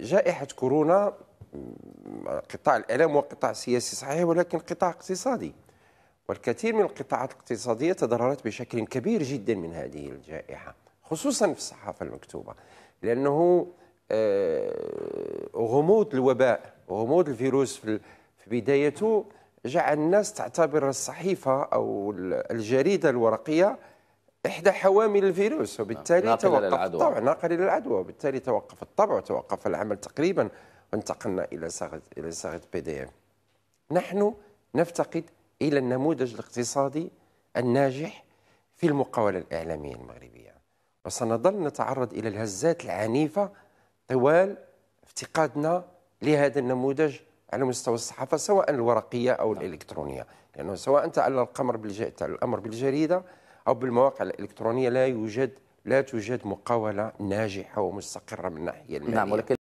جائحة كورونا قطاع الإعلام هو قطاع سياسي صحيح ولكن قطاع اقتصادي والكثير من القطاعات الاقتصادية تضررت بشكل كبير جدا من هذه الجائحة خصوصا في الصحافة المكتوبة لأنه آه، غموض الوباء غموض الفيروس في بدايته جعل الناس تعتبر الصحيفة أو الجريدة الورقية إحدى حوامل الفيروس وبالتالي توقف الطبع ناقل إلى العدوى وبالتالي توقف الطبع وتوقف العمل تقريبا وانتقلنا إلى صاغة إلى صاغة بي دي إم نحن نفتقد إلى النموذج الاقتصادي الناجح في المقاولة الإعلامية المغربية وسنظل نتعرض إلى الهزات العنيفة طوال افتقادنا لهذا النموذج على مستوى الصحافة سواء الورقية أو الإلكترونية لأنه سواء تعلق القمر بالج... الأمر بالجريدة أو بالمواقع الإلكترونية لا يوجد لا توجد مقاولة ناجحة ومستقرة من الناحية المالية نعم ولكن